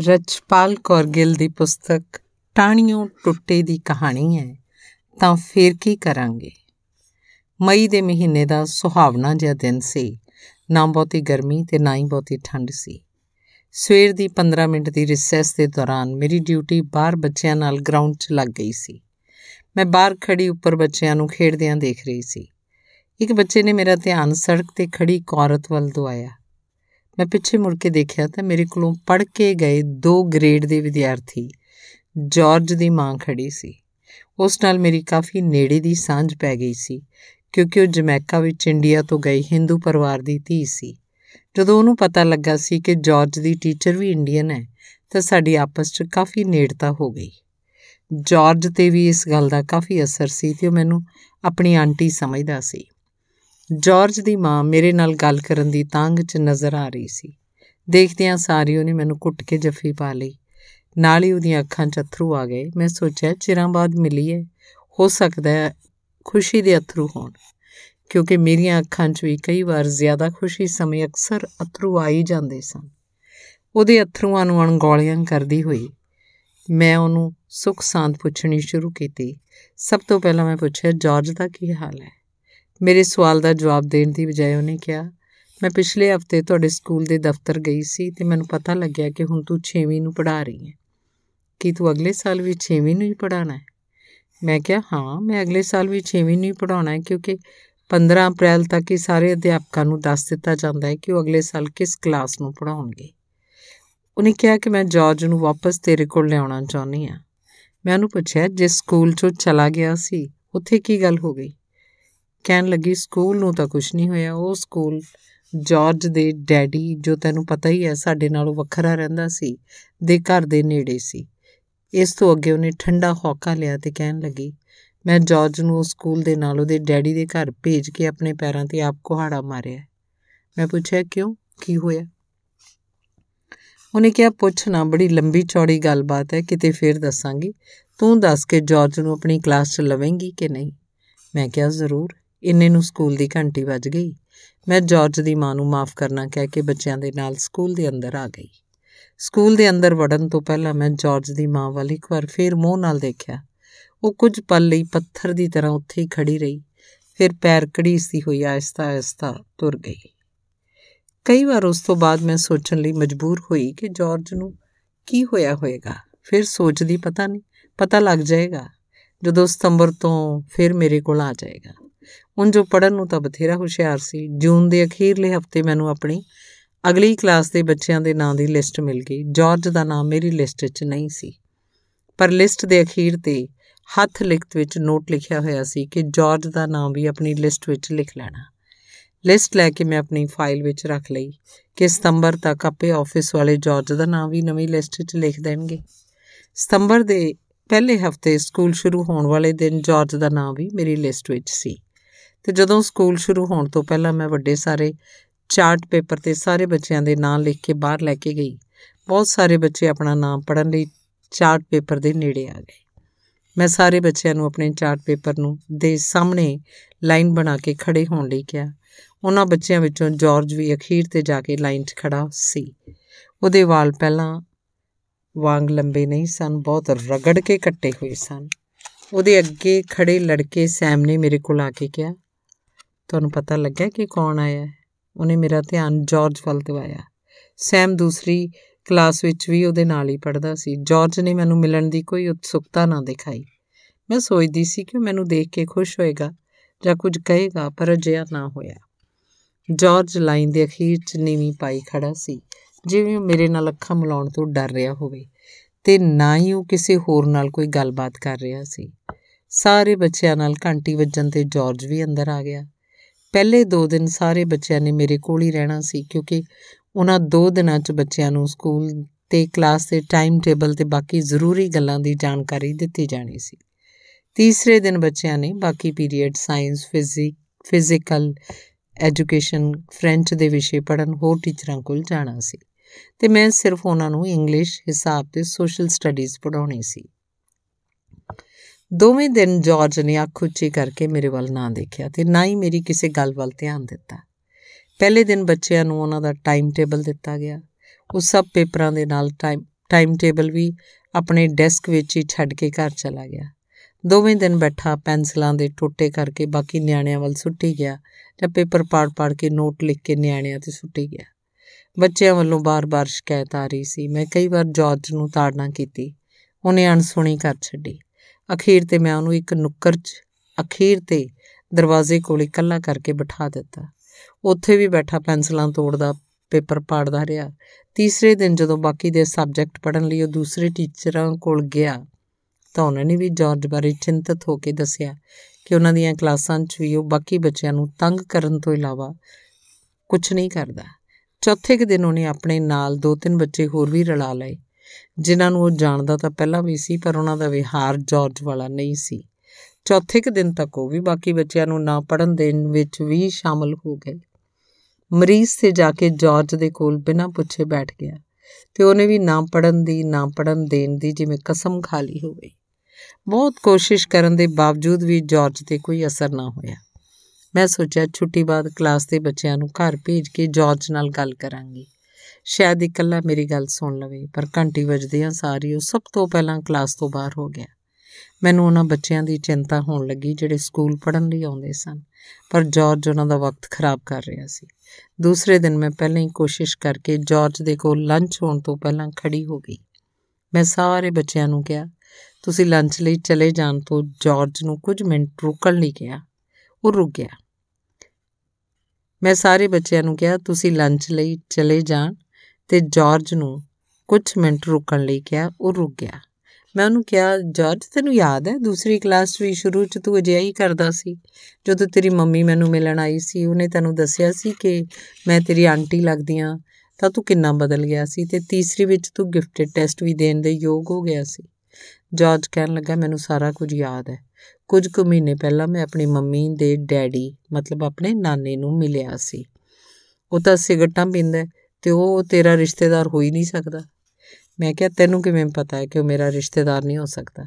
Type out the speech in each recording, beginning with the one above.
ਰਜਪਾਲ ਕੌਰ ਗਿੱਲ ਦੀ ਪੁਸਤਕ ਟਾਣੀਆਂ ਟੁੱਟੇ ਦੀ ਕਹਾਣੀ ਹੈ ਤਾਂ ਫੇਰ ਕੀ ਕਰਾਂਗੇ ਮਈ ਦੇ ਮਹੀਨੇ ਦਾ ਸੁਹਾਵਣਾ ਜਿਹਾ ਦਿਨ ਸੀ ਨਾ ਬਹੁਤੀ ਗਰਮੀ ਤੇ ਨਾ ਹੀ ਬਹੁਤੀ ਠੰਡ ਸੀ ਸਵੇਰ ਦੀ 15 ਮਿੰਟ ਦੀ ਰਿਸੈਸ ਦੇ ਦੌਰਾਨ ਮੇਰੀ ਡਿਊਟੀ ਬਾਹਰ ਬੱਚਿਆਂ ਨਾਲ ਗਰਾਊਂਡ 'ਚ ਲੱਗ ਗਈ ਸੀ ਮੈਂ ਬਾਹਰ ਖੜੀ ਉੱਪਰ ਬੱਚਿਆਂ ਨੂੰ ਖੇਡਦਿਆਂ ਦੇਖ ਰਹੀ ਸੀ ਇੱਕ ਬੱਚੇ ਨੇ ਮੇਰਾ ਧਿਆਨ ਸੜਕ ਤੇ ਖੜੀ ਔਰਤ ਵੱਲ ਦਵਾਇਆ ਮੈਂ ਪਿੱਛੇ ਮੁੜ ਕੇ ਦੇਖਿਆ ਤਾਂ ਮੇਰੇ ਕੋਲੋਂ ਪੜ ਕੇ ਗਏ ਦੋ ਗ੍ਰੇਡ ਦੇ ਵਿਦਿਆਰਥੀ ਜਾਰਜ ਦੀ ਮਾਂ ਖੜੀ ਸੀ ਉਸ ਨਾਲ ਮੇਰੀ ਕਾਫੀ ਨੇੜੇ ਦੀ ਸਾਂਝ ਪੈ ਗਈ ਸੀ ਕਿਉਂਕਿ ਉਹ ਜਮੈਕਾ ਵਿੱਚ ਇੰਡੀਆ ਤੋਂ ਗਈ ਹਿੰਦੂ ਪਰਿਵਾਰ ਦੀ ਧੀ ਸੀ ਜਦੋਂ ਉਹਨੂੰ ਪਤਾ ਲੱਗਾ ਸੀ ਕਿ ਜਾਰਜ ਦੀ ਟੀਚਰ ਵੀ ਇੰਡੀਅਨ ਹੈ ਤਾਂ ਸਾਡੀ ਆਪਸ 'ਚ ਕਾਫੀ ਨੇੜਤਾ ਹੋ ਗਈ ਜਾਰਜ ਤੇ ਵੀ ਇਸ ਗੱਲ ਦਾ ਕਾਫੀ ਅਸਰ ਸੀ ਤੇ ਉਹ ਮੈਨੂੰ ਆਪਣੀ ਆਂਟੀ ਸਮਝਦਾ ਸੀ ਜਾਰਜ ਦੀ ਮਾਂ ਮੇਰੇ ਨਾਲ ਗੱਲ ਕਰਨ ਦੀ ਤੰਗ 'ਚ ਨਜ਼ਰ ਆ ਰਹੀ ਸੀ ਦੇਖਦਿਆਂ ਸਾਰੀ ਉਹਨੇ ਮੈਨੂੰ ਕੁੱਟ ਕੇ ਜੱਫੀ ਪਾ ਲਈ ਨਾਲ ਹੀ ਉਹਦੀਆਂ ਅੱਖਾਂ 'ਚ ਅਥਰੂ ਆ ਗਏ ਮੈਂ ਸੋਚਿਆ ਚਿਰਾਂ ਬਾਅਦ ਮਿਲੀ ਹੈ ਹੋ ਸਕਦਾ ਹੈ ਖੁਸ਼ੀ ਦੇ ਅਥਰੂ ਹੋਣ ਕਿਉਂਕਿ ਮੇਰੀਆਂ ਅੱਖਾਂ 'ਚ ਵੀ ਕਈ ਵਾਰ ਜ਼ਿਆਦਾ ਖੁਸ਼ੀ ਸਮੇਂ ਅਕਸਰ ਅਥਰੂ ਆ ਹੀ ਜਾਂਦੇ ਸਨ ਉਹਦੇ ਅਥਰੂਆਂ ਨੂੰ ਅਣਗੌਲਿਆਂ ਕਰਦੀ ਹੋਈ ਮੈਂ ਉਹਨੂੰ ਸੁਖ ਸ਼ਾਂਤ ਪੁੱਛਣੀ ਸ਼ੁਰੂ ਕੀਤੀ ਸਭ ਤੋਂ ਪਹਿਲਾਂ ਮੈਂ ਪੁੱਛਿਆ ਜਾਰਜ ਦਾ ਕੀ ਹਾਲ ਹੈ ਮੇਰੇ ਸਵਾਲ ਦਾ ਜਵਾਬ ਦੇਣ ਦੀ ਬਜਾਏ ਉਹਨੇ ਕਿਹਾ ਮੈਂ ਪਿਛਲੇ ਹਫਤੇ ਤੁਹਾਡੇ ਸਕੂਲ ਦੇ ਦਫ਼ਤਰ ਗਈ ਸੀ ਤੇ ਮੈਨੂੰ ਪਤਾ ਲੱਗਿਆ ਕਿ ਹੁਣ ਤੂੰ 6ਵੀਂ ਨੂੰ ਪੜ੍ਹਾ ਰਹੀ ਹੈ ਕੀ ਤੂੰ ਅਗਲੇ ਸਾਲ ਵੀ 6ਵੀਂ ਨੂੰ ਹੀ ਪੜ੍ਹਾਣਾ ਹੈ ਮੈਂ ਕਿਹਾ ਹਾਂ ਮੈਂ ਅਗਲੇ ਸਾਲ ਵੀ 6ਵੀਂ ਨੂੰ ਹੀ ਪੜ੍ਹਾਉਣਾ ਹੈ ਕਿਉਂਕਿ 15 ਅਪ੍ਰੈਲ ਤੱਕ ਹੀ ਸਾਰੇ ਅਧਿਆਪਕਾਂ ਨੂੰ ਦੱਸ ਦਿੱਤਾ ਜਾਂਦਾ ਹੈ ਕਿ ਉਹ ਅਗਲੇ ਸਾਲ ਕਿਸ ਕਲਾਸ ਨੂੰ ਪੜ੍ਹਾਉਣਗੇ ਉਹਨੇ ਕਿਹਾ ਕਿ ਮੈਂ ਜਾਰਜ ਨੂੰ ਵਾਪਸ ਤੇਰੇ ਕੋਲ ਲਿਆਉਣਾ ਚਾਹੁੰਦੀ ਆ ਮੈਂ ਉਹਨੂੰ ਪੁੱਛਿਆ ਜਿਸ ਸਕੂਲ 'ਚੋਂ ਚਲਾ ਗਿਆ ਸੀ ਉੱਥੇ ਕੀ ਗੱਲ ਹੋ ਗਈ ਕਹਿਣ ਲੱਗੀ ਸਕੂਲ ਨੂੰ ਤਾਂ ਕੁਝ ਨਹੀਂ ਹੋਇਆ ਉਹ ਸਕੂਲ ਜਾਰਜ ਦੇ ਡੈਡੀ ਜੋ ਤੈਨੂੰ ਪਤਾ ਹੀ ਹੈ ਸਾਡੇ ਨਾਲੋਂ ਵੱਖਰਾ ਰਹਿੰਦਾ ਸੀ ਦੇ ਘਰ ਦੇ ਨੇੜੇ ਸੀ ਇਸ ਤੋਂ ਅੱਗੇ ਉਹਨੇ ਠੰਡਾ ਹੌਕਾ ਲਿਆ ਤੇ ਕਹਿਣ ਲੱਗੀ ਮੈਂ ਜਾਰਜ ਨੂੰ ਉਸ ਸਕੂਲ ਦੇ ਨਾਲ ਉਹਦੇ ਡੈਡੀ ਦੇ ਘਰ ਭੇਜ ਕੇ ਆਪਣੇ ਪੈਰਾਂ ਤੇ ਆਪ ਕੁਹਾੜਾ ਮਾਰਿਆ ਮੈਂ ਪੁੱਛਿਆ ਕਿਉਂ ਕੀ ਹੋਇਆ ਉਹਨੇ ਕਿਹਾ ਪੁੱਛ ਨਾ ਬੜੀ ਲੰਬੀ ਚੌੜੀ ਗੱਲਬਾਤ ਹੈ ਕਿਤੇ ਫੇਰ ਦੱਸਾਂਗੀ ਤੂੰ ਦੱਸ ਕੇ ਜਾਰਜ ਨੂੰ ਆਪਣੀ ਕਲਾਸ 'ਚ ਲਵੇਂਗੀ ਕਿ ਨਹੀਂ ਮੈਂ ਕਿਹਾ ਜ਼ਰੂਰ ਇੰਨੇ ਨੂੰ ਸਕੂਲ ਦੀ ਘੰਟੀ ਵੱਜ ਗਈ ਮੈਂ ਜਾਰਜ ਦੀ ਮਾਂ ਨੂੰ ਮਾਫ ਕਰਨਾ ਕਹਿ ਕੇ ਬੱਚਿਆਂ ਦੇ ਨਾਲ ਸਕੂਲ ਦੇ ਅੰਦਰ ਆ ਗਈ ਸਕੂਲ ਦੇ ਅੰਦਰ ਵੜਨ ਤੋਂ ਪਹਿਲਾਂ ਮੈਂ ਜਾਰਜ ਦੀ ਮਾਂ ਵੱਲ ਇੱਕ ਵਾਰ ਫੇਰ ਮੋਹ ਨਾਲ ਦੇਖਿਆ ਉਹ ਕੁਝ ਪਲ ਲਈ ਪੱਥਰ ਦੀ ਤਰ੍ਹਾਂ ਉੱਥੇ ਹੀ ਖੜੀ ਰਹੀ ਫਿਰ ਪੈਰ ਕੜੀਸਦੀ ਹੋਈ ਆਇਸਤਾ-ਆਇਸਤਾ ਤੁਰ ਗਈ ਕਈ ਵਾਰ ਉਸ ਤੋਂ ਬਾਅਦ ਮੈਂ ਸੋਚਣ ਲਈ ਮਜਬੂਰ ਹੋਈ ਕਿ ਜਾਰਜ ਨੂੰ ਕੀ ਹੋਇਆ ਹੋਵੇਗਾ ਫਿਰ ਸੋਚਦੀ ਪਤਾ ਨਹੀਂ ਪਤਾ ਲੱਗ ਜਾਏਗਾ ਜਦੋਂ ਸਤੰਬਰ ਤੋਂ ਫਿਰ ਮੇਰੇ ਕੋਲ ਆ ਜਾਏਗਾ ਉੰਜ ਜੋ ਪੜਨ ਨੂੰ ਤਾਂ ਬਥੇਰਾ ਹੁਸ਼ਿਆਰ ਸੀ ਜੂਨ ਦੇ ਅਖੀਰਲੇ ਹਫਤੇ ਮੈਨੂੰ ਆਪਣੀ ਅਗਲੀ ਕਲਾਸ ਦੇ ਬੱਚਿਆਂ ਦੇ ਨਾਂ ਦੀ ਲਿਸਟ ਮਿਲ ਗਈ ਜਾਰਜ ਦਾ ਨਾਮ ਮੇਰੀ ਲਿਸਟ 'ਚ ਨਹੀਂ ਸੀ ਪਰ ਲਿਸਟ ਦੇ ਅਖੀਰ ਤੇ ਹੱਥ ਲਿਖਤ ਵਿੱਚ ਨੋਟ ਲਿਖਿਆ ਹੋਇਆ ਸੀ ਕਿ ਜਾਰਜ ਦਾ ਨਾਮ ਵੀ ਆਪਣੀ ਲਿਸਟ ਵਿੱਚ ਲਿਖ ਲੈਣਾ ਲਿਸਟ ਲੈ ਕੇ ਮੈਂ ਆਪਣੀ ਫਾਈਲ ਵਿੱਚ ਰੱਖ ਲਈ ਕਿ ਸਤੰਬਰ ਤੱਕ ਆਪੇ ਆਫਿਸ ਵਾਲੇ ਜਾਰਜ ਦਾ ਨਾਮ ਵੀ ਨਵੀਂ ਲਿਸਟ 'ਚ ਲਿਖ ਦੇਣਗੇ ਸਤੰਬਰ ਦੇ ਪਹਿਲੇ ਹਫਤੇ ਸਕੂਲ ਸ਼ੁਰੂ ਹੋਣ ਵਾਲੇ ਦਿਨ ਜਾਰਜ ਦਾ ਨਾਮ ਵੀ ਮੇਰੀ ਲਿਸਟ ਵਿੱਚ ਸੀ ਤੇ ਜਦੋਂ ਸਕੂਲ ਸ਼ੁਰੂ ਹੋਣ ਤੋਂ ਪਹਿਲਾਂ ਮੈਂ ਵੱਡੇ ਸਾਰੇ ਚਾਰਟ ਪੇਪਰ ਤੇ ਸਾਰੇ ਬੱਚਿਆਂ ਦੇ ਨਾਂ ਲਿਖ ਕੇ ਬਾਹਰ ਲੈ ਕੇ ਗਈ ਬਹੁਤ ਸਾਰੇ ਬੱਚੇ ਆਪਣਾ ਨਾਮ ਪੜਨ ਲਈ ਚਾਰਟ ਪੇਪਰ ਦੇ ਨੇੜੇ ਆ ਗਏ ਮੈਂ ਸਾਰੇ ਬੱਚਿਆਂ ਨੂੰ ਆਪਣੇ ਚਾਰਟ ਪੇਪਰ ਨੂੰ ਦੇ ਸਾਹਮਣੇ ਲਾਈਨ ਬਣਾ ਕੇ ਖੜੇ ਹੋਣ ਲਈ ਕਿਹਾ ਉਹਨਾਂ ਬੱਚਿਆਂ ਵਿੱਚੋਂ ਜਾਰਜ ਵੀ ਅਖੀਰ ਤੇ ਜਾ ਕੇ ਲਾਈਨ 'ਚ ਖੜਾ ਸੀ ਉਹਦੇ ਵਾਲ ਪਹਿਲਾਂ ਵਾਂਗ ਲੰਬੇ ਨਹੀਂ ਸਨ ਬਹੁਤ ਰਗੜ ਕੇ ਕੱਟੇ ਹੋਏ ਸਨ ਉਹਦੇ ਅੱਗੇ ਖੜੇ ਲੜਕੇ ਸੈਮ ਨੇ ਮੇਰੇ ਕੋਲ ਆ ਕੇ ਕਿਹਾ ਤੁਹਾਨੂੰ ਪਤਾ ਲੱਗਿਆ ਕਿ ਕੌਣ ਆਇਆ ਉਹਨੇ ਮੇਰਾ ਧਿਆਨ ਜਾਰਜ ਵੱਲ ਦਿਵਾਇਆ ਸੈਮ ਦੂਸਰੀ ਕਲਾਸ ਵਿੱਚ ਵੀ ਉਹਦੇ ਨਾਲ ਹੀ ਪੜਦਾ ਸੀ ਜਾਰਜ ਨੇ ਮੈਨੂੰ ਮਿਲਣ ਦੀ ਕੋਈ ਉਤਸੁਕਤਾ ਨਾ ਦਿਖਾਈ ਮੈਂ ਸੋਚਦੀ ਸੀ ਕਿ ਮੈਨੂੰ ਦੇਖ ਕੇ ਖੁਸ਼ ਹੋਏਗਾ ਜਾਂ ਕੁਝ ਕਹੇਗਾ ਪਰ ਅਜਿਹਾ ਨਾ ਹੋਇਆ ਜਾਰਜ ਲਾਈਨ ਦੇ ਅਖੀਰ 'ਚ ਨੀਵੀਂ ਪਾਈ ਖੜਾ ਸੀ ਜਿਵੇਂ ਉਹ ਮੇਰੇ ਨਾਲ ਅੱਖਾਂ ਮਿਲਾਉਣ ਤੋਂ ਡਰ ਰਿਹਾ ਹੋਵੇ ਤੇ ਨਾ ਹੀ ਉਹ ਕਿਸੇ ਹੋਰ ਨਾਲ ਕੋਈ ਗੱਲਬਾਤ ਕਰ ਰਿਹਾ ਸੀ ਸਾਰੇ ਬੱਚਿਆਂ ਨਾਲ ਘੰਟੀ ਵੱਜਣ ਤੇ ਜਾਰਜ ਵੀ ਅੰਦਰ ਆ ਗਿਆ ਪਹਿਲੇ 2 ਦਿਨ ਸਾਰੇ ਬੱਚਿਆਂ ਨੇ ਮੇਰੇ ਕੋਲ ਹੀ ਰਹਿਣਾ ਸੀ ਕਿਉਂਕਿ ਉਹਨਾਂ 2 ਦਿਨਾਂ 'ਚ ਬੱਚਿਆਂ ਨੂੰ ਸਕੂਲ ਤੇ ਕਲਾਸ ਦੇ ਟਾਈਮ ਟੇਬਲ ਤੇ ਬਾਕੀ ਜ਼ਰੂਰੀ ਗੱਲਾਂ ਦੀ ਜਾਣਕਾਰੀ ਦਿੱਤੀ ਜਾਣੀ ਸੀ ਤੀਸਰੇ ਦਿਨ ਬੱਚਿਆਂ ਨੇ ਬਾਕੀ period science physic physical education French ਦੇ ਵਿਸ਼ੇ ਪੜਨ ਹੋਰ ਟੀਚਰਾਂ ਕੋਲ ਜਾਣਾ ਸੀ ਤੇ ਮੈਂ ਸਿਰਫ ਉਹਨਾਂ ਨੂੰ ਇੰਗਲਿਸ਼ ਹਿਸਾਬ ਤੇ ਸੋਸ਼ਲ ਸਟੱਡੀਜ਼ ਪੜਾਉਣੀ ਸੀ ਦੋਵੇਂ ਦਿਨ ਜਾਰਜ ਨੇ ਅੱਖ ਉੱਚੀ ਕਰਕੇ ਮੇਰੇ ਵੱਲ ਨਾ ਦੇਖਿਆ ਤੇ ਨਾ ਹੀ ਮੇਰੀ ਕਿਸੇ ਗੱਲ ਵੱਲ ਧਿਆਨ ਦਿੱਤਾ ਪਹਿਲੇ ਦਿਨ ਬੱਚਿਆਂ ਨੂੰ ਉਹਨਾਂ ਦਾ ਟਾਈਮ ਟੇਬਲ ਦਿੱਤਾ ਗਿਆ ਉਹ ਸਭ ਪੇਪਰਾਂ ਦੇ ਨਾਲ ਟਾਈਮ ਟਾਈਮ ਟੇਬਲ ਵੀ ਆਪਣੇ ਡੈਸਕ ਵਿੱਚ ਹੀ ਛੱਡ ਕੇ ਘਰ ਚਲਾ ਗਿਆ ਦੋਵੇਂ ਦਿਨ ਬੈਠਾ ਪੈਨਸਲਾਂ ਦੇ ਟੋਟੇ ਕਰਕੇ ਬਾਕੀ ਨਿਆਣਿਆਂ ਵੱਲ ਸੁੱਟੀ ਗਿਆ ਜਾਂ ਪੇਪਰ ਪਾੜ-ਪਾੜ ਕੇ ਨੋਟ ਲਿਖ ਕੇ ਨਿਆਣਿਆਂ ਤੇ ਸੁੱਟੀ ਗਿਆ ਬੱਚਿਆਂ ਵੱਲੋਂ ਬਾਰ-ਬਾਰ ਸ਼ਿਕਾਇਤ ਆ ਰਹੀ ਸੀ ਮੈਂ ਕਈ ਵਾਰ ਜਾਰਜ ਨੂੰ ਤਾੜਨਾ ਕੀਤੀ ਉਹਨੇ ਅਣਸੁਣੀ ਕਰ ਛੱਡੀ ਅਖੀਰ ਤੇ ਮੈਂ ਉਹਨੂੰ ਇੱਕ ਨੁੱਕਰ 'ਚ ਅਖੀਰ ਤੇ ਦਰਵਾਜ਼ੇ ਕੋਲ ਇਕੱਲਾ ਕਰਕੇ ਬਿਠਾ ਦਿੱਤਾ ਉੱਥੇ ਵੀ ਬੈਠਾ ਪੈਨਸਲਾਂ ਤੋੜਦਾ ਪੇਪਰ ਪਾੜਦਾ ਰਿਹਾ ਤੀਸਰੇ ਦਿਨ ਜਦੋਂ ਬਾਕੀ ਦੇ ਸਬਜੈਕਟ ਪੜਨ ਲਈ ਉਹ ਦੂਸਰੇ ਟੀਚਰਾਂ ਕੋਲ ਗਿਆ ਤਾਂ ਉਹਨਾਂ ਨੇ ਵੀ ਜਾਰਜ ਬਾਰੇ ਚਿੰਤਤ ਹੋ ਕੇ ਦੱਸਿਆ ਕਿ ਉਹਨਾਂ ਦੀਆਂ ਕਲਾਸਾਂ 'ਚ ਵੀ ਉਹ ਬਾਕੀ ਬੱਚਿਆਂ ਨੂੰ ਤੰਗ ਕਰਨ ਤੋਂ ਇਲਾਵਾ ਕੁਝ ਨਹੀਂ ਕਰਦਾ ਚੌਥੇ ਦਿਨ ਉਹਨੇ ਆਪਣੇ ਨਾਲ ਦੋ ਤਿੰਨ ਬੱਚੇ ਹੋਰ ਵੀ ਰਲਾ ਲਏ ਜਿਨ੍ਹਾਂ ਨੂੰ ਉਹ ਜਾਣਦਾ ਤਾਂ ਪਹਿਲਾਂ ਵੀ ਸੀ ਪਰ ਉਹਨਾਂ ਦਾ ਵਿਹਾਰ ਜਾਰਜ ਵਾਲਾ ਨਹੀਂ ਸੀ ਚੌਥੇ ਦਿਨ ਤੱਕ ਉਹ ਵੀ ਬਾਕੀ ਬੱਚਿਆਂ ਨੂੰ ਨਾ ਪੜਨ ਦੇਣ ਵਿੱਚ ਵੀ ਸ਼ਾਮਲ ਹੋ ਗਏ ਮਰੀਜ਼ ਤੇ ਜਾ ਕੇ ਜਾਰਜ ਦੇ ਕੋਲ ਬਿਨਾਂ ਪੁੱਛੇ ਬੈਠ ਗਿਆ ਤੇ ਉਹਨੇ ਵੀ ਨਾ ਪੜਨ ਦੀ ਨਾ ਪੜਨ ਦੇਣ ਦੀ ਜਿਵੇਂ ਕਸਮ ਖਾ ਲਈ ਹੋਵੇ ਬਹੁਤ ਕੋਸ਼ਿਸ਼ ਕਰਨ ਦੇ ਬਾਵਜੂਦ ਵੀ ਜਾਰਜ ਤੇ ਕੋਈ ਅਸਰ ਨਾ ਹੋਇਆ ਮੈਂ ਸੋਚਿਆ ਛੁੱਟੀ ਬਾਅਦ ਕਲਾਸ ਦੇ ਬੱਚਿਆਂ ਨੂੰ ਘਰ ਭੇਜ ਕੇ ਜਾਰਜ ਨਾਲ ਗੱਲ ਕਰਾਂਗੀ ਸ਼ਾਇਦ ਇਕੱਲਾ ਮੇਰੀ ਗੱਲ ਸੁਣ ਲਵੇ ਪਰ ਘੰਟੀ ਆ ਸਾਰੀ ਉਹ ਸਭ ਤੋਂ ਪਹਿਲਾਂ ਕਲਾਸ ਤੋਂ ਬਾਹਰ ਹੋ ਗਿਆ ਮੈਨੂੰ ਉਹਨਾਂ ਬੱਚਿਆਂ ਦੀ ਚਿੰਤਾ ਹੋਣ ਲੱਗੀ ਜਿਹੜੇ ਸਕੂਲ ਪੜਨ ਲਈ ਆਉਂਦੇ ਸਨ ਪਰ ਜਾਰਜ ਉਹਨਾਂ ਦਾ ਵਕਤ ਖਰਾਬ ਕਰ ਰਿਹਾ ਸੀ ਦੂਸਰੇ ਦਿਨ ਮੈਂ ਪਹਿਲਾਂ ਹੀ ਕੋਸ਼ਿਸ਼ ਕਰਕੇ ਜਾਰਜ ਦੇ ਕੋਲ ਲੰਚ ਹੋਣ ਤੋਂ ਪਹਿਲਾਂ ਖੜੀ ਹੋ ਗਈ ਮੈਂ ਸਾਰੇ ਬੱਚਿਆਂ ਨੂੰ ਕਿਹਾ ਤੁਸੀਂ ਲੰਚ ਲਈ ਚਲੇ ਜਾਣ ਤੋਂ ਜਾਰਜ ਨੂੰ ਕੁਝ ਮਿੰਟ ਰੁਕਣ ਲਈ ਕਿਹਾ ਉਹ ਰੁਕ ਗਿਆ ਮੈਂ ਸਾਰੇ ਬੱਚਿਆਂ ਨੂੰ ਕਿਹਾ ਤੁਸੀਂ ਲੰਚ ਲਈ ਚਲੇ ਜਾਣ ਤੇ ਜਾਰਜ ਨੂੰ ਕੁਝ ਮਿੰਟ ਰੁਕਣ ਲਈ ਕਿਹਾ ਉਹ ਰੁਕ ਗਿਆ ਮੈਂ ਉਹਨੂੰ ਕਿਹਾ ਜਾਰਜ ਤੈਨੂੰ ਯਾਦ ਹੈ ਦੂਸਰੀ ਕਲਾਸ ਵੀ ਸ਼ੁਰੂ 'ਚ ਤੂੰ ਅਜਿਹਾ ਹੀ ਕਰਦਾ ਸੀ ਜਦੋਂ ਤੇਰੀ ਮੰਮੀ ਮੈਨੂੰ ਮਿਲਣ ਆਈ ਸੀ ਉਹਨੇ ਤੈਨੂੰ ਦੱਸਿਆ ਸੀ ਕਿ ਮੈਂ ਤੇਰੀ ਆਂਟੀ ਲੱਗਦੀ ਆ ਤਾਂ ਤੂੰ ਕਿੰਨਾ ਬਦਲ ਗਿਆ ਸੀ ਤੇ ਤੀਸਰੀ ਵਿੱਚ ਤੂੰ ਗਿਫਟਡ ਟੈਸਟ ਵੀ ਦੇਣ ਦੇ ਯੋਗ ਹੋ ਗਿਆ ਸੀ ਜਾਰਜ ਕਹਿਣ ਲੱਗਾ ਮੈਨੂੰ ਸਾਰਾ ਕੁਝ ਯਾਦ ਹੈ ਕੁਝ ਕੁ ਮਹੀਨੇ ਪਹਿਲਾਂ ਮੈਂ ਆਪਣੀ ਮੰਮੀ ਦੇ ਡੈਡੀ ਮਤਲਬ ਆਪਣੇ ਨਾਨੇ ਨੂੰ ਮਿਲਿਆ ਸੀ ਉਹ ਤਾਂ ਸਿਗਰਟਾਂ ਪੀਂਦਾ ਤੇ ਉਹ ਤੇਰਾ ਰਿਸ਼ਤੇਦਾਰ ਹੋ ਹੀ ਨਹੀਂ ਸਕਦਾ ਮੈਂ ਕਿਹਾ ਤੈਨੂੰ ਕਿਵੇਂ ਪਤਾ ਹੈ ਕਿ ਉਹ ਮੇਰਾ ਰਿਸ਼ਤੇਦਾਰ ਨਹੀਂ ਹੋ ਸਕਦਾ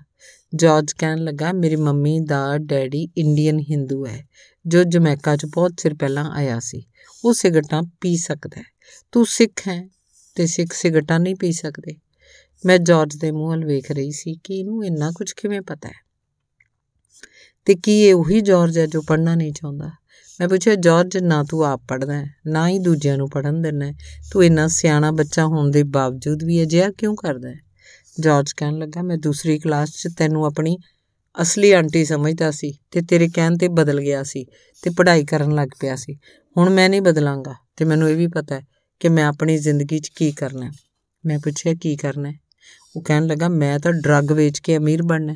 ਜਾਰਜ ਕਹਿਣ ਲੱਗਾ ਮੇਰੀ ਮੰਮੀ ਦਾ ਡੈਡੀ ਇੰਡੀਅਨ ਹਿੰਦੂ ਹੈ ਜੋ ਜਮੈਕਾ 'ਚ ਬਹੁਤ ਚਿਰ ਪਹਿਲਾਂ ਆਇਆ ਸੀ ਉਹ ਸਿਗਰਟਾਂ ਪੀ ਸਕਦਾ ਹੈ ਤੂੰ ਸਿੱਖ ਹੈ ਤੇ ਸਿੱਖ ਸਿਗਰਟਾਂ ਨਹੀਂ ਪੀ ਸਕਦੇ ਮੈਂ ਜਾਰਜ ਦੇ ਮੂੰਹ ਹਲ ਵੇਖ ਰਹੀ ਸੀ ਕਿ ਇਹਨੂੰ ਇੰਨਾ ਕੁਝ ਕਿਵੇਂ ਪਤਾ ਹੈ ਤੇ ਕੀ ਇਹ ਉਹੀ ਜਾਰਜ ਹੈ ਜੋ ਪੜਨਾ ਨਹੀਂ ਚਾਹੁੰਦਾ ਮੈਂ ਪੁੱਛਿਆ ਜਾਰਜ ਨਾ ਤੂੰ ਆਪ ਪੜਦਾ ਨਾ ਹੀ ਦੂਜਿਆਂ ਨੂੰ ਪੜਨ ਦਿੰਦਾ ਤੂੰ ਇੰਨਾ ਸਿਆਣਾ ਬੱਚਾ ਹੋਣ ਦੇ ਬਾਵਜੂਦ ਵੀ ਅਜਿਹਾ ਕਿਉਂ ਕਰਦਾ ਹੈ ਜਾਰਜ ਕਹਿਣ ਲੱਗਾ ਮੈਂ ਦੂਸਰੀ ਕਲਾਸ 'ਚ ਤੈਨੂੰ ਆਪਣੀ ਅਸਲੀ ਆਂਟੀ ਸਮਝਦਾ ਸੀ ਤੇ ਤੇਰੇ ਕਹਿਣ ਤੇ ਬਦਲ ਗਿਆ ਸੀ ਤੇ ਪੜ੍ਹਾਈ ਕਰਨ ਲੱਗ ਪਿਆ ਸੀ ਹੁਣ ਮੈਂ ਨਹੀਂ ਬਦਲਾਂਗਾ ਤੇ ਮੈਨੂੰ ਇਹ ਵੀ ਪਤਾ ਹੈ ਕਿ ਮੈਂ ਆਪਣੀ ਜ਼ਿੰਦਗੀ 'ਚ ਕੀ ਕਰਨਾ ਮੈਂ ਪੁੱਛਿਆ ਕੀ ਕਰਨਾ ਉਹ ਕਹਿਣ ਲੱਗਾ ਮੈਂ ਤਾਂ ਡਰੱਗ ਵੇਚ ਕੇ ਅਮੀਰ ਬਣਨਾ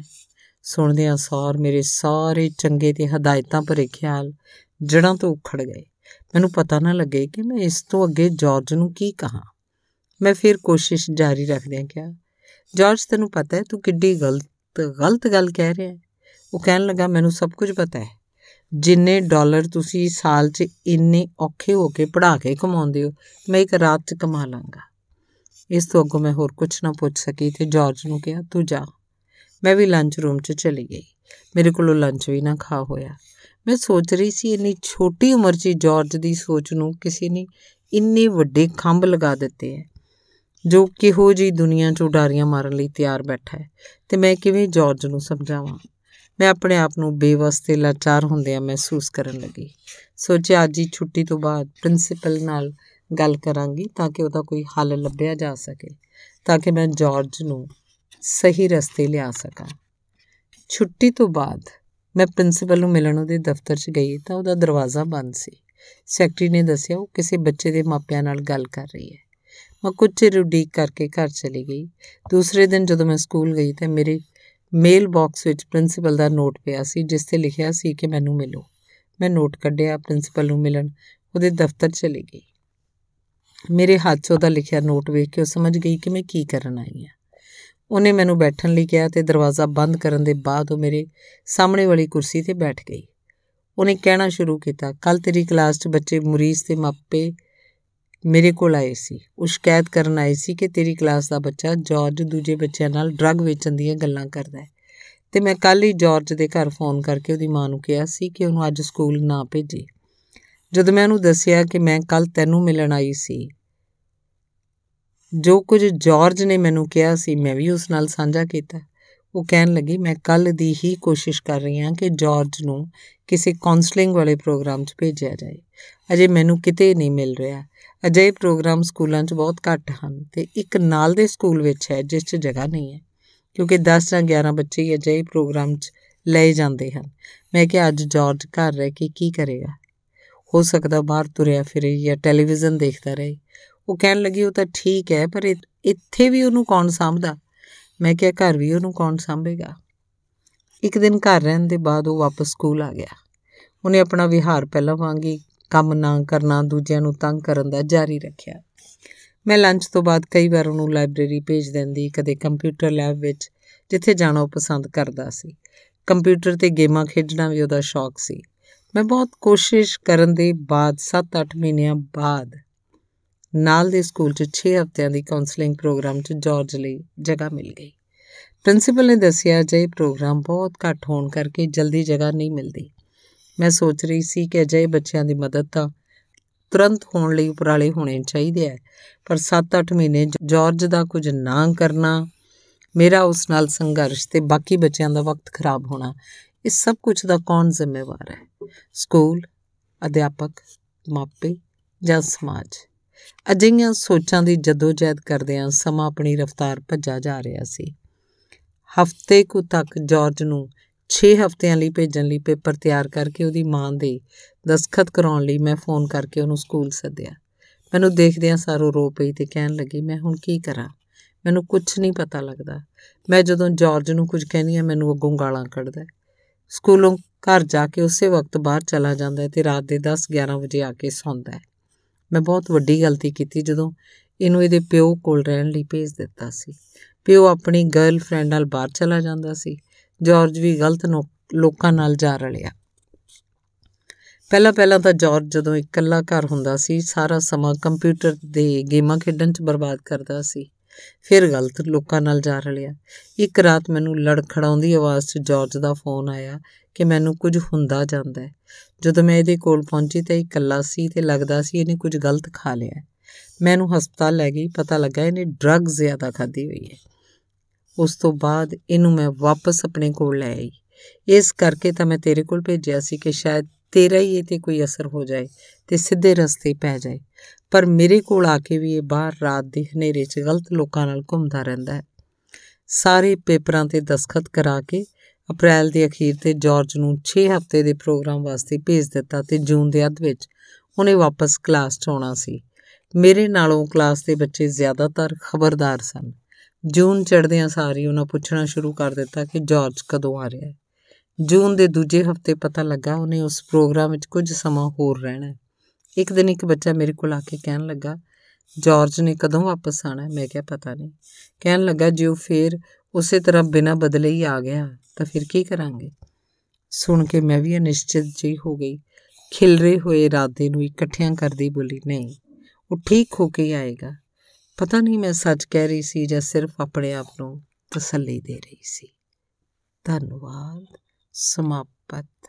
ਸੁਣਦਿਆਂ ਸੌਰ ਮੇਰੇ ਸਾਰੇ ਚੰਗੇ ਤੇ ਹਦਾਇਤਾਂ ਭਰੇ ਖਿਆਲ ਜੜਾਂ ਤੋਂ ਉਖੜ ਗਏ ਮੈਨੂੰ ਪਤਾ ਨਾ ਲੱਗੇ ਕਿ ਮੈਂ ਇਸ ਤੋਂ ਅੱਗੇ ਜਾਰਜ ਨੂੰ ਕੀ ਕਹਾਂ ਮੈਂ ਫਿਰ ਕੋਸ਼ਿਸ਼ ਜਾਰੀ ਰੱਖਦਿਆਂ ਕਿਹਾ ਜਾਰਜ ਤੈਨੂੰ ਪਤਾ ਹੈ ਤੂੰ ਕਿੱਡੀ ਗਲਤ ਗਲਤ ਗੱਲ ਕਹਿ ਰਿਹਾ ਹੈ ਉਹ ਕਹਿਣ ਲੱਗਾ ਮੈਨੂੰ ਸਭ ਕੁਝ ਪਤਾ ਹੈ ਜਿੰਨੇ ਡਾਲਰ ਤੁਸੀਂ ਸਾਲ 'ਚ ਇੰਨੇ ਔਖੇ ਹੋ ਕੇ ਪੜਾ ਕੇ ਕਮਾਉਂਦੇ ਹੋ ਮੈਂ ਇੱਕ ਰਾਤ 'ਚ ਕਮਾ ਲਾਂਗਾ ਇਸ ਤੋਂ ਅੱਗੋਂ ਮੈਂ ਹੋਰ ਕੁਝ ਨਾ ਪੁੱਛ ਸਕੀ ਤੇ ਜਾਰਜ ਨੂੰ ਕਿਹਾ ਤੂੰ ਜਾ ਮੈਂ ਵੀ ਲੰਚ ਰੂਮ 'ਚ ਚਲੀ ਗਈ ਮੇਰੇ ਕੋਲੋਂ ਲੰਚ ਵੀ ਨਾ ਖਾ ਹੋਇਆ ਮੈਂ ਸੋਚ ਰਹੀ ਸੀ ਇੰਨੀ ਛੋਟੀ ਉਮਰ 'ਚ ਜਾਰਜ ਦੀ ਸੋਚ ਨੂੰ ਕਿਸੇ ਨੇ ਇੰਨੇ ਵੱਡੇ ਖੰਭ ਲਗਾ ਦਿੱਤੇ ਐ ਜੋ ਕਿਹੋ ਜੀ ਦੁਨੀਆ 'ਚ ਉਡਾਰੀਆਂ ਮਾਰਨ ਲਈ ਤਿਆਰ ਬੈਠਾ ਹੈ ਤੇ ਮੈਂ ਕਿਵੇਂ ਜਾਰਜ ਨੂੰ ਸਮਝਾਵਾਂ ਮੈਂ ਆਪਣੇ ਆਪ ਨੂੰ ਬੇਵਸ ਤੇ ਲਾਚਾਰ ਹੁੰਦਿਆਂ ਮਹਿਸੂਸ ਕਰਨ ਲੱਗੀ ਸੋਚਿਆ ਅੱਜ ਹੀ ਛੁੱਟੀ ਤੋਂ ਬਾਅਦ ਪ੍ਰਿੰਸੀਪਲ ਨਾਲ ਗੱਲ ਕਰਾਂਗੀ ਤਾਂ ਕਿ ਉਹਦਾ ਕੋਈ ਹੱਲ ਲੱਭਿਆ ਜਾ ਸਕੇ ਤਾਂ ਕਿ ਮੈਂ ਜਾਰਜ ਨੂੰ ਸਹੀ ਰਸਤੇ ਲਿਆ ਸਕਾਂ ਛੁੱਟੀ ਤੋਂ ਬਾਅਦ ਮੈਂ ਪ੍ਰਿੰਸੀਪਲ ਨੂੰ ਮਿਲਣ ਉਹਦੇ ਦਫ਼ਤਰ 'ਚ ਗਈ ਤਾਂ ਉਹਦਾ ਦਰਵਾਜ਼ਾ ਬੰਦ ਸੀ ਸੈਕਟਰੀ ਨੇ ਦੱਸਿਆ ਉਹ ਕਿਸੇ ਬੱਚੇ ਦੇ ਮਾਪਿਆਂ ਨਾਲ ਗੱਲ ਕਰ ਰਹੀ ਹੈ ਮੈਂ ਕੁਝ ਚਿਰ ਉਡੀਕ ਕਰਕੇ ਘਰ ਚਲੀ ਗਈ ਦੂਸਰੇ ਦਿਨ ਜਦੋਂ ਮੈਂ ਸਕੂਲ ਗਈ ਤਾਂ ਮੇਰੇ ਮੇਲ ਬਾਕਸ ਵਿੱਚ ਪ੍ਰਿੰਸੀਪਲ ਦਾ ਨੋਟ ਪਿਆ ਸੀ ਜਿਸ ਤੇ ਲਿਖਿਆ ਸੀ ਕਿ ਮੈਨੂੰ ਮਿਲੋ ਮੈਂ ਨੋਟ ਕੱਢਿਆ ਪ੍ਰਿੰਸੀਪਲ ਨੂੰ ਮਿਲਣ ਉਹਦੇ ਦਫ਼ਤਰ ਚਲੀ ਗਈ ਮੇਰੇ ਹੱਥ 'ਚ ਉਹਦਾ ਲਿਖਿਆ ਨੋਟ ਵੇਖ ਕੇ ਉਹ ਸਮਝ ਗਈ ਕਿ ਮੈਂ ਕੀ ਕਰਨ ਆਈ ਹਾਂ ਉਹਨੇ ਮੈਨੂੰ ਬੈਠਣ ਲਈ ਕਿਹਾ ਤੇ ਦਰਵਾਜ਼ਾ ਬੰਦ ਕਰਨ ਦੇ ਬਾਅਦ ਉਹ ਮੇਰੇ ਸਾਹਮਣੇ ਵਾਲੀ ਕੁਰਸੀ ਤੇ ਬੈਠ ਗਈ ਉਹਨੇ ਕਹਿਣਾ ਸ਼ੁਰੂ ਕੀਤਾ ਕੱਲ ਤੇਰੀ ਕਲਾਸ 'ਚ ਬੱਚੇ ਮੁਰੀਜ਼ ਤੇ ਮਾਪੇ ਮੇਰੇ ਕੋਲ ਆਏ ਸੀ ਉਹ ਸ਼ਿਕਾਇਤ ਕਰਨ ਆਏ ਸੀ ਕਿ ਤੇਰੀ ਕਲਾਸ ਦਾ ਬੱਚਾ ਜਾਰਜ ਦੂਜੇ ਬੱਚਿਆਂ ਨਾਲ ਡਰੱਗ ਵੇਚਣ ਦੀਆਂ ਗੱਲਾਂ ਕਰਦਾ ਹੈ ਤੇ ਮੈਂ ਕੱਲ ਹੀ ਜਾਰਜ ਦੇ ਘਰ ਫੋਨ ਕਰਕੇ ਉਹਦੀ ਮਾਂ ਨੂੰ ਕਿਹਾ ਸੀ ਕਿ ਉਹਨੂੰ ਅੱਜ ਸਕੂਲ ਨਾ ਭੇਜੇ ਜਦੋਂ ਮੈਂ ਉਹਨੂੰ ਦੱਸਿਆ ਕਿ ਮੈਂ ਕੱਲ ਤੈਨੂੰ ਮਿਲਣ ਆਈ ਸੀ ਜੋ ਕੁਝ ਜਾਰਜ ਨੇ ਮੈਨੂੰ ਕਿਹਾ ਸੀ ਮੈਂ ਵੀ ਉਸ ਨਾਲ ਸਾਂਝਾ ਕੀਤਾ ਉਹ ਕਹਿਣ ਲੱਗੀ ਮੈਂ ਕੱਲ ਦੀ ਹੀ ਕੋਸ਼ਿਸ਼ ਕਰ ਰਹੀ ਹਾਂ ਕਿ ਜਾਰਜ ਨੂੰ ਕਿਸੇ ਕਾਉਂਸਲਿੰਗ ਵਾਲੇ ਪ੍ਰੋਗਰਾਮ 'ਚ ਭੇਜਿਆ ਜਾਏ ਅਜੇ ਮੈਨੂੰ ਕਿਤੇ ਨਹੀਂ ਮਿਲ ਰਿਹਾ ਅਜੇ ਪ੍ਰੋਗਰਾਮ ਸਕੂਲਾਂ 'ਚ ਬਹੁਤ ਘੱਟ ਹਨ ਤੇ ਇੱਕ ਨਾਲ ਦੇ ਸਕੂਲ ਵਿੱਚ ਹੈ ਜਿਸ 'ਚ ਜਗ੍ਹਾ ਨਹੀਂ ਹੈ ਕਿਉਂਕਿ 10 ਜਾਂ 11 ਬੱਚੇ ਹੀ ਅਜੇ ਪ੍ਰੋਗਰਾਮ 'ਚ ਲਏ ਜਾਂਦੇ ਹਨ ਮੈਂ ਕਿ ਅੱਜ ਜਾਰਜ ਘਰ ਰਹਿ ਕੇ ਕੀ ਕਰੇਗਾ ਹੋ ਸਕਦਾ ਬਾਹਰ ਤੁਰਿਆ ਫਿਰੇ ਜਾਂ ਟੈਲੀਵਿਜ਼ਨ ਦੇਖਦਾ ਰਹੇ ਉਹ ਕਹਿਣ ਲੱਗੀ ਉਹ ਤਾਂ ਠੀਕ ਹੈ ਪਰ ਇੱਥੇ ਵੀ ਉਹਨੂੰ ਕੌਣ ਸਾਂਭਦਾ ਮੈਂ ਕਿਹਾ ਘਰ ਵੀ ਉਹਨੂੰ ਕੌਣ ਸਾਂਭੇਗਾ ਇੱਕ ਦਿਨ ਘਰ ਰਹਿਣ ਦੇ ਬਾਅਦ ਉਹ ਵਾਪਸ ਸਕੂਲ ਆ ਗਿਆ ਉਹਨੇ ਆਪਣਾ ਵਿਹਾਰ ਪਹਿਲਾਂ ਵਾਂਗੀ ਕੰਮ ਨਾ ਕਰਨਾ ਦੂਜਿਆਂ ਨੂੰ ਤੰਗ ਕਰਨ ਦਾ ਜਾਰੀ ਰੱਖਿਆ ਮੈਂ ਲੰਚ ਤੋਂ ਬਾਅਦ ਕਈ ਵਾਰ ਉਹਨੂੰ ਲਾਇਬ੍ਰੇਰੀ ਭੇਜ ਦਿੰਦੀ ਕਦੇ ਕੰਪਿਊਟਰ ਲੈਬ ਵਿੱਚ ਜਿੱਥੇ ਜਾਣਾ ਉਹ ਪਸੰਦ ਕਰਦਾ ਸੀ ਕੰਪਿਊਟਰ ਤੇ ਗੇਮਾਂ ਖੇਡਣਾ ਵੀ ਉਹਦਾ ਸ਼ੌਕ ਸੀ ਮੈਂ ਬਹੁਤ ਕੋਸ਼ਿਸ਼ ਕਰਨ ਦੇ ਬਾਅਦ 7-8 ਮਹੀਨਿਆਂ ਬਾਅਦ ਨਾਲ ਦੇ ਸਕੂਲ 'ਚ 6 ਹਫ਼ਤਿਆਂ ਦੀ ਕਾਉਂਸਲਿੰਗ ਪ੍ਰੋਗਰਾਮ 'ਚ ਜਾਰਜ ਲਈ ਜਗ੍ਹਾ ਮਿਲ ਗਈ ਪ੍ਰਿੰਸੀਪਲ ਨੇ ਦੱਸਿਆ ਜੇ ਪ੍ਰੋਗਰਾਮ ਬਹੁਤ ਘੱਟ ਹੋਣ ਕਰਕੇ ਜਲਦੀ ਜਗ੍ਹਾ ਨਹੀਂ ਮਿਲਦੀ ਮੈਂ ਸੋਚ ਰਹੀ ਸੀ ਕਿ ਅਜੇ ਬੱਚਿਆਂ ਦੀ ਮਦਦ ਤਾਂ ਤੁਰੰਤ ਹੋਣ ਲਈ ਉਪਰਾਲੇ ਹੋਣੇ ਚਾਹੀਦੇ ਐ ਪਰ 7-8 ਮਹੀਨੇ ਜਾਰਜ ਦਾ ਕੁਝ ਨਾ ਕਰਨਾ ਮੇਰਾ ਉਸ ਨਾਲ ਸੰਘਰਸ਼ ਤੇ ਬਾਕੀ ਬੱਚਿਆਂ ਦਾ ਵਕਤ ਖਰਾਬ ਹੋਣਾ ਇਹ ਸਭ ਕੁਝ ਦਾ ਕੌਣ ਜ਼ਿੰਮੇਵਾਰ ਹੈ ਸਕੂਲ ਅਧਿਆਪਕ ਮਾਪੇ ਜਾਂ ਸਮਾਜ ਅਜਿਹੀਆਂ ਸੋਚਾਂ ਦੀ ਜਦੋਜਹਿਦ ਕਰਦਿਆਂ ਸਮਾਂ ਆਪਣੀ ਰਫ਼ਤਾਰ ਭੱਜਾ ਜਾ ਰਿਹਾ ਸੀ ਹਫ਼ਤੇ ਕੁ ਤੱਕ ਜਾਰਜ ਨੂੰ 6 ਹਫ਼ਤਿਆਂ ਲਈ ਭੇਜਣ ਲਈ ਪੇਪਰ ਤਿਆਰ ਕਰਕੇ ਉਹਦੀ ਮਾਂ ਦੇ ਦਸਖਤ ਕਰਾਉਣ ਲਈ ਮੈਂ ਫੋਨ ਕਰਕੇ ਉਹਨੂੰ ਸਕੂਲ ਸੱਦਿਆ ਮੈਨੂੰ ਦੇਖਦਿਆਂ ਸਾਰੋ ਰੋ ਪਈ ਤੇ ਕਹਿਣ ਲੱਗੀ ਮੈਂ ਹੁਣ ਕੀ ਕਰਾਂ ਮੈਨੂੰ ਕੁਝ ਨਹੀਂ ਪਤਾ ਲੱਗਦਾ ਮੈਂ ਜਦੋਂ ਜਾਰਜ ਨੂੰ ਕੁਝ ਕਹਿੰਦੀ ਆ ਮੈਨੂੰ ਅੱਗੋਂ ਗਾਲਾਂ ਕੱਢਦਾ ਸਕੂਲੋਂ ਘਰ ਜਾ ਕੇ ਉਸੇ ਵਕਤ ਬਾਹਰ ਚਲਾ ਜਾਂਦਾ ਤੇ ਰਾਤ ਦੇ 10 11 ਵਜੇ ਆ ਕੇ ਸੌਂਦਾ ਹੈ ਮੈਂ ਬਹੁਤ ਵੱਡੀ ਗਲਤੀ ਕੀਤੀ ਜਦੋਂ ਇਹਨੂੰ ਇਹਦੇ ਪਿਓ ਕੋਲ ਰਹਿਣ ਲਈ ਭੇਜ ਦਿੱਤਾ ਸੀ ਪਿਓ ਆਪਣੀ ਗਰਲਫ੍ਰੈਂਡ ਨਾਲ ਬਾਹਰ ਚਲਾ ਜਾਂਦਾ ਸੀ ਜਾਰਜ ਵੀ ਗਲਤ ਲੋਕਾਂ ਨਾਲ ਜਾ ਰਲਿਆ ਪਹਿਲਾਂ ਪਹਿਲਾਂ ਤਾਂ ਜਾਰਜ ਜਦੋਂ ਇਕੱਲਾ ਘਰ ਹੁੰਦਾ ਸੀ ਸਾਰਾ ਸਮਾਂ ਕੰਪਿਊਟਰ ਦੇ ਗੇਮਾਂ ਖੇਡਣ 'ਚ ਬਰਬਾਦ ਕਰਦਾ ਸੀ ਫਿਰ ਗਲਤ ਲੋਕਾਂ ਨਾਲ ਜਾ ਰਲਿਆ ਇੱਕ ਰਾਤ ਮੈਨੂੰ ਲੜਖੜਾਉਂਦੀ ਆਵਾਜ਼ 'ਚ ਜਾਰਜ ਦਾ ਫੋਨ ਆਇਆ ਕਿ ਮੈਨੂੰ ਕੁਝ ਹੁੰਦਾ ਜਾਂਦਾ ਹੈ ਜਦੋਂ ਮੈਂ ਇਹਦੇ ਕੋਲ ਪਹੁੰਚੀ ਤਾਂ ਇਹ ਇਕੱਲਾ ਸੀ ਤੇ ਲੱਗਦਾ ਸੀ ਇਹਨੇ ਕੁਝ ਗਲਤ ਖਾ ਲਿਆ ਮੈਂ ਇਹਨੂੰ ਹਸਪਤਾਲ ਲੈ ਗਈ ਪਤਾ ਲੱਗਾ ਇਹਨੇ ਡਰੱਗ ਜ਼ਿਆਦਾ ਖਾਧੀ ਹੋਈ ਹੈ ਉਸ ਤੋਂ ਬਾਅਦ ਇਹਨੂੰ ਮੈਂ ਵਾਪਸ ਆਪਣੇ ਕੋਲ ਲੈ ਆਈ ਇਸ ਕਰਕੇ ਤਾਂ ਮੈਂ ਤੇਰੇ ਕੋਲ ਭੇਜਿਆ ਸੀ ਕਿ ਸ਼ਾਇਦ ਤੇਰਾ ਹੀ ਇਹ ਤੇ ਕੋਈ ਅਸਰ ਹੋ ਜਾਏ ਤੇ ਸਿੱਧੇ ਰਸਤੇ ਪੈ ਜਾਏ ਪਰ ਮੇਰੇ ਕੋਲ ਆ ਕੇ ਵੀ ਇਹ ਬਾਹਰ ਰਾਤ ਦੇ ਹਨੇਰੇ 'ਚ ਗਲਤ ਲੋਕਾਂ ਨਾਲ ਘੁੰਮਦਾ ਰਹਿੰਦਾ ਹੈ ਸਾਰੇ ਪੇਪਰਾਂ ਤੇ ਦਸਖਤ ਕਰਾ ਕੇ ਅਪ੍ਰੈਲ ਦੇ ਅਖੀਰ ਤੇ ਜਾਰਜ ਨੂੰ 6 ਹਫ਼ਤੇ ਦੇ ਪ੍ਰੋਗਰਾਮ ਵਾਸਤੇ ਭੇਜ ਦਿੱਤਾ ਤੇ ਜੂਨ ਦੇ ਅੱਧ ਵਿੱਚ ਉਹਨੇ ਵਾਪਸ ਕਲਾਸ 'ਚ ਆਉਣਾ ਸੀ ਮੇਰੇ ਨਾਲੋਂ ਕਲਾਸ ਦੇ ਬੱਚੇ ਜ਼ਿਆਦਾਤਰ ਖਬਰਦਾਰ ਸਨ ਜੂਨ ਚੜ੍ਹਦਿਆਂ ਸਾਰੀ ਉਹਨਾਂ ਪੁੱਛਣਾ ਸ਼ੁਰੂ ਕਰ ਦਿੱਤਾ ਕਿ ਜਾਰਜ ਕਦੋਂ ਆ ਰਿਹਾ ਹੈ ਜੂਨ ਦੇ ਦੂਜੇ ਹਫ਼ਤੇ ਪਤਾ ਲੱਗਾ ਉਹਨੇ ਉਸ ਪ੍ਰੋਗਰਾਮ ਵਿੱਚ ਕੁਝ ਸਮਾਂ ਹੋਰ ਰਹਿਣਾ ਹੈ ਇੱਕ ਦਿਨ ਇੱਕ ਬੱਚਾ ਮੇਰੇ ਕੋਲ ਆ ਕੇ ਕਹਿਣ ਲੱਗਾ ਜਾਰਜ ਨੇ ਕਦੋਂ ਵਾਪਸ ਆਣਾ ਮੈਂ ਕਿਹਾ ਪਤਾ ਨਹੀਂ ਕਹਿਣ ਲੱਗਾ ਜੇ ਉਹ ਫੇਰ ਉਸੇ ਤਰ੍ਹਾਂ ਬਿਨਾਂ ਬਦਲੇ ਹੀ ਆ ਗਿਆ ਤਾਂ ਫਿਰ ਕੀ ਕਰਾਂਗੇ ਸੁਣ ਕੇ ਮੈਂ ਵੀ ਅਨਿਸ਼ਚਿਤ ਜਿਹੀ ਹੋ ਗਈ ਖਿਲਰੇ ਹੋਏ ਇਰਾਦੇ ਨੂੰ ਇਕੱਠਿਆਂ ਕਰਦੀ ਬੋਲੀ ਨਹੀਂ ਉਹ ਠੀਕ ਹੋ ਕੇ ਆਏਗਾ ਪਤਾ ਨਹੀਂ ਮੈਂ ਸੱਚ ਕਹਿ ਰਹੀ ਸੀ ਜਾਂ ਸਿਰਫ ਆਪਣੇ ਆਪ ਨੂੰ ਤਸੱਲੀ ਦੇ ਰਹੀ ਸੀ ਧੰਨਵਾਦ ਸਮਾਪਤ